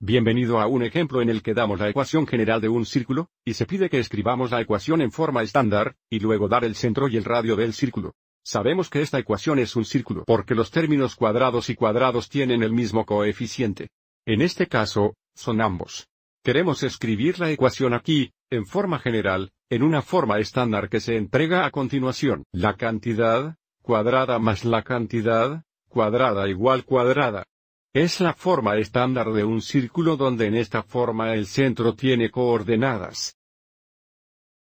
Bienvenido a un ejemplo en el que damos la ecuación general de un círculo, y se pide que escribamos la ecuación en forma estándar, y luego dar el centro y el radio del círculo. Sabemos que esta ecuación es un círculo porque los términos cuadrados y cuadrados tienen el mismo coeficiente. En este caso, son ambos. Queremos escribir la ecuación aquí, en forma general, en una forma estándar que se entrega a continuación. La cantidad, cuadrada más la cantidad, cuadrada igual cuadrada. Es la forma estándar de un círculo donde en esta forma el centro tiene coordenadas.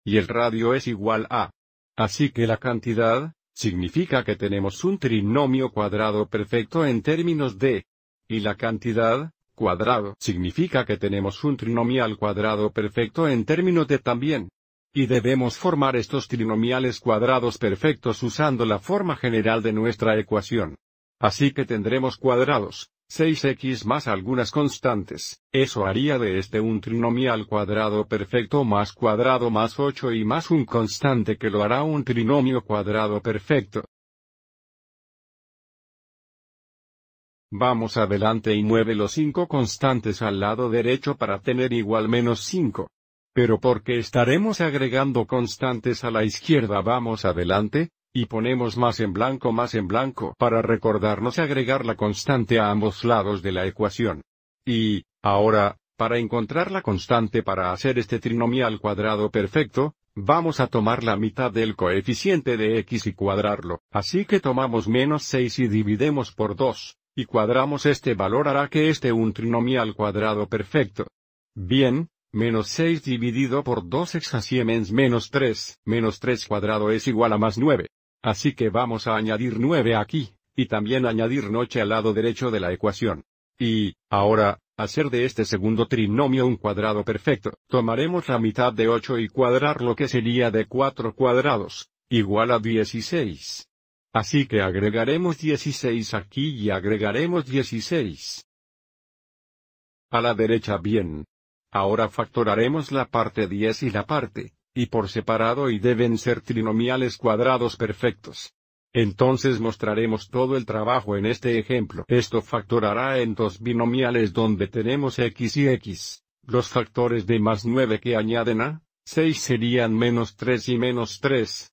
Y el radio es igual a. Así que la cantidad, significa que tenemos un trinomio cuadrado perfecto en términos de. Y la cantidad, cuadrado, significa que tenemos un trinomial cuadrado perfecto en términos de también. Y debemos formar estos trinomiales cuadrados perfectos usando la forma general de nuestra ecuación. Así que tendremos cuadrados, 6x más algunas constantes, eso haría de este un trinomial cuadrado perfecto más cuadrado más 8 y más un constante que lo hará un trinomio cuadrado perfecto. Vamos adelante y mueve los 5 constantes al lado derecho para tener igual menos 5. Pero porque estaremos agregando constantes a la izquierda vamos adelante, y ponemos más en blanco más en blanco para recordarnos agregar la constante a ambos lados de la ecuación. Y, ahora, para encontrar la constante para hacer este trinomial cuadrado perfecto, vamos a tomar la mitad del coeficiente de x y cuadrarlo, así que tomamos menos 6 y dividimos por 2, y cuadramos este valor hará que este un trinomial cuadrado perfecto. Bien, menos 6 dividido por 2 es menos 3, menos 3 cuadrado es igual a más 9. Así que vamos a añadir 9 aquí, y también añadir noche al lado derecho de la ecuación. Y, ahora, hacer de este segundo trinomio un cuadrado perfecto. Tomaremos la mitad de 8 y cuadrar lo que sería de 4 cuadrados, igual a 16. Así que agregaremos 16 aquí y agregaremos 16. A la derecha bien. Ahora factoraremos la parte 10 y la parte y por separado y deben ser trinomiales cuadrados perfectos. Entonces mostraremos todo el trabajo en este ejemplo. Esto factorará en dos binomiales donde tenemos x y x. Los factores de más 9 que añaden a 6 serían menos 3 y menos 3.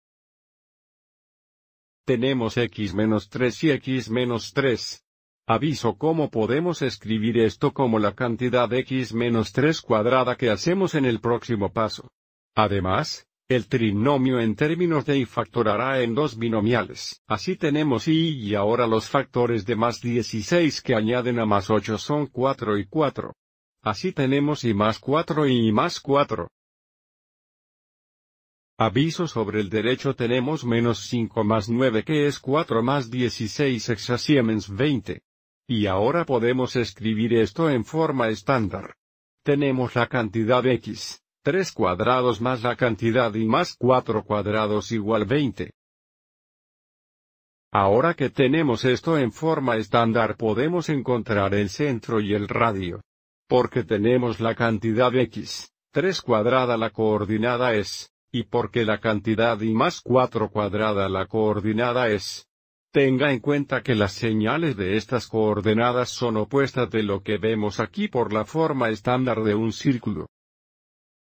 Tenemos x menos 3 y x menos 3. Aviso cómo podemos escribir esto como la cantidad x menos 3 cuadrada que hacemos en el próximo paso. Además, el trinomio en términos de y factorará en dos binomiales. Así tenemos y y ahora los factores de más 16 que añaden a más 8 son 4 y 4. Así tenemos y más 4 y y más 4. Aviso sobre el derecho tenemos menos 5 más 9 que es 4 más 16 hexasiemens 20. Y ahora podemos escribir esto en forma estándar. Tenemos la cantidad x 3 cuadrados más la cantidad y más 4 cuadrados igual 20. Ahora que tenemos esto en forma estándar podemos encontrar el centro y el radio. Porque tenemos la cantidad x, 3 cuadrada la coordinada es, y porque la cantidad y más 4 cuadrada la coordinada es. Tenga en cuenta que las señales de estas coordenadas son opuestas de lo que vemos aquí por la forma estándar de un círculo.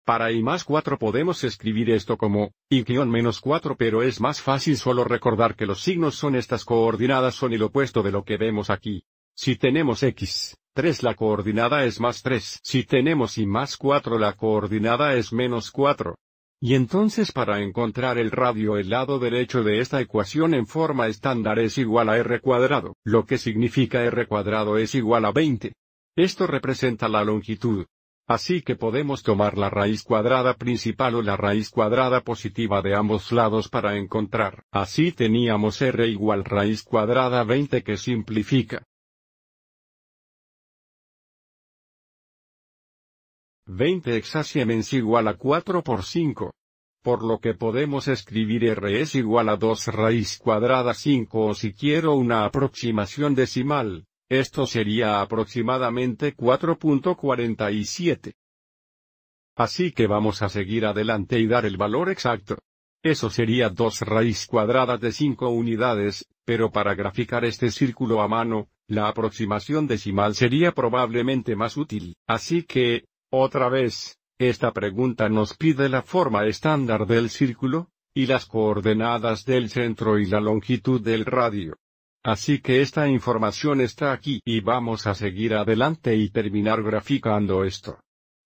Para y más 4 podemos escribir esto como y menos 4 pero es más fácil solo recordar que los signos son estas coordenadas son el opuesto de lo que vemos aquí. Si tenemos x, 3 la coordenada es más 3. Si tenemos y más 4 la coordenada es menos 4. Y entonces para encontrar el radio el lado derecho de esta ecuación en forma estándar es igual a r cuadrado, lo que significa r cuadrado es igual a 20. Esto representa la longitud, Así que podemos tomar la raíz cuadrada principal o la raíz cuadrada positiva de ambos lados para encontrar. Así teníamos r igual raíz cuadrada 20 que simplifica. 20 exasiemens igual a 4 por 5. Por lo que podemos escribir r es igual a 2 raíz cuadrada 5 o si quiero una aproximación decimal, esto sería aproximadamente 4.47. Así que vamos a seguir adelante y dar el valor exacto. Eso sería 2 raíz cuadrada de 5 unidades, pero para graficar este círculo a mano, la aproximación decimal sería probablemente más útil. Así que, otra vez, esta pregunta nos pide la forma estándar del círculo, y las coordenadas del centro y la longitud del radio. Así que esta información está aquí y vamos a seguir adelante y terminar graficando esto.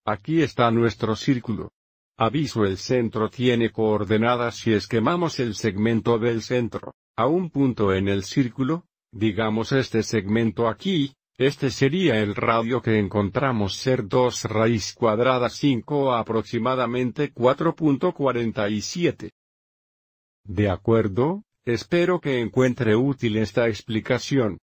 Aquí está nuestro círculo. Aviso el centro tiene coordenadas si esquemamos el segmento del centro, a un punto en el círculo, digamos este segmento aquí, este sería el radio que encontramos ser 2 raíz cuadrada 5 aproximadamente 4.47. ¿De acuerdo? Espero que encuentre útil esta explicación.